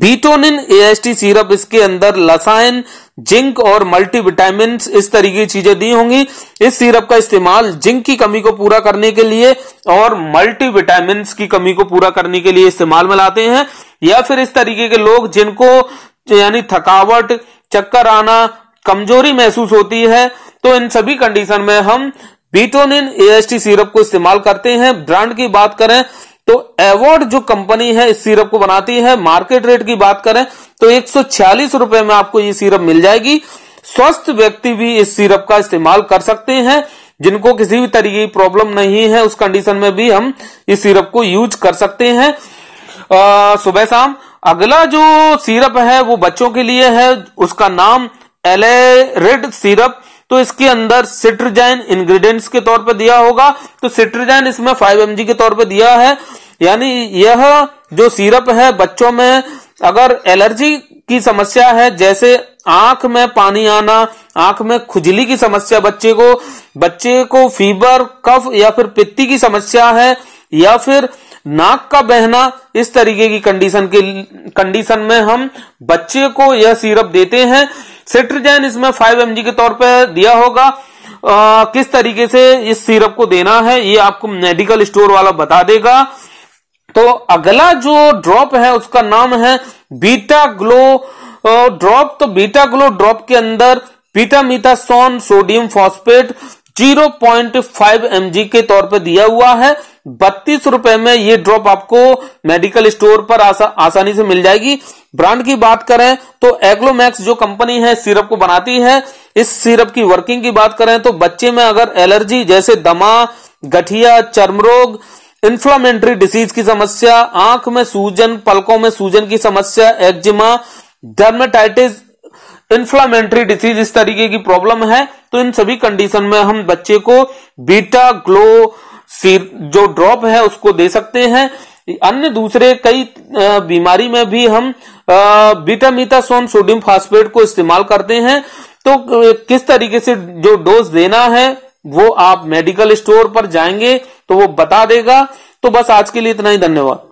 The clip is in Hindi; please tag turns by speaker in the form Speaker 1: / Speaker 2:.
Speaker 1: बीटोनिन एएसटी सीरप इसके अंदर लसायन जिंक और मल्टीविटामिन इस तरीके की चीजें दी होंगी इस सीरप का इस्तेमाल जिंक की कमी को पूरा करने के लिए और मल्टीविटामिन की कमी को पूरा करने के लिए इस्तेमाल में लाते हैं या फिर इस तरीके के लोग जिनको यानी थकावट चक्कर आना कमजोरी महसूस होती है तो इन सभी कंडीशन में हम बीटोनिन टी सीरप को इस्तेमाल करते हैं ब्रांड की बात करें तो एवॉर्ड जो कंपनी है इस सिरप को बनाती है मार्केट रेट की बात करें तो एक रुपए में आपको ये सिरप मिल जाएगी स्वस्थ व्यक्ति भी इस सिरप का इस्तेमाल कर सकते हैं जिनको किसी भी तरीके की प्रॉब्लम नहीं है उस कंडीशन में भी हम इस सिरप को यूज कर सकते हैं सुबह शाम अगला जो सिरप है वो बच्चों के लिए है उसका नाम एलेरेड सिरप तो इसके अंदर सिट्रजैन इंग्रेडिएंट्स के तौर पर दिया होगा तो सिट्रजैन इसमें फाइव एम के तौर पर दिया है यानी यह जो सिरप है बच्चों में अगर एलर्जी की समस्या है जैसे आंख में पानी आना आंख में खुजली की समस्या बच्चे को बच्चे को फीवर कफ या फिर पित्ती की समस्या है या फिर नाक का बहना इस तरीके की कंडीशन के कंडीशन में हम बच्चे को यह सिरप देते हैं सेट्रिजैन इसमें फाइव एम के तौर पर दिया होगा आ, किस तरीके से इस सिरप को देना है ये आपको मेडिकल स्टोर वाला बता देगा तो अगला जो ड्रॉप है उसका नाम है बीटा ग्लो ड्रॉप तो बीटा ग्लो ड्रॉप के अंदर बीटा सोन सोडियम फॉस्फेट 0.5 mg के तौर पर दिया हुआ है बत्तीस रुपए में ये ड्रॉप आपको मेडिकल स्टोर पर आसा, आसानी से मिल जाएगी ब्रांड की बात करें तो एग्लोमैक्स जो कंपनी है सिरप को बनाती है इस सिरप की वर्किंग की बात करें तो बच्चे में अगर एलर्जी जैसे दमा गठिया चर्म रोग इन्फ्लामेंट्री डिसीज की समस्या आंख में सूजन पलकों में सूजन की समस्या एक्जिमा डर्मेटाइटिस इन्फ्लामेंट्री डिसीज इस तरीके की प्रॉब्लम है तो इन सभी कंडीशन में हम बच्चे को बीटा ग्लो सिर जो ड्रॉप है उसको दे सकते हैं अन्य दूसरे कई बीमारी में भी हम बीटामिथासोन सोडियम फास्फेट को इस्तेमाल करते हैं तो किस तरीके से जो डोज देना है वो आप मेडिकल स्टोर पर जाएंगे तो वो बता देगा तो बस आज के लिए इतना ही धन्यवाद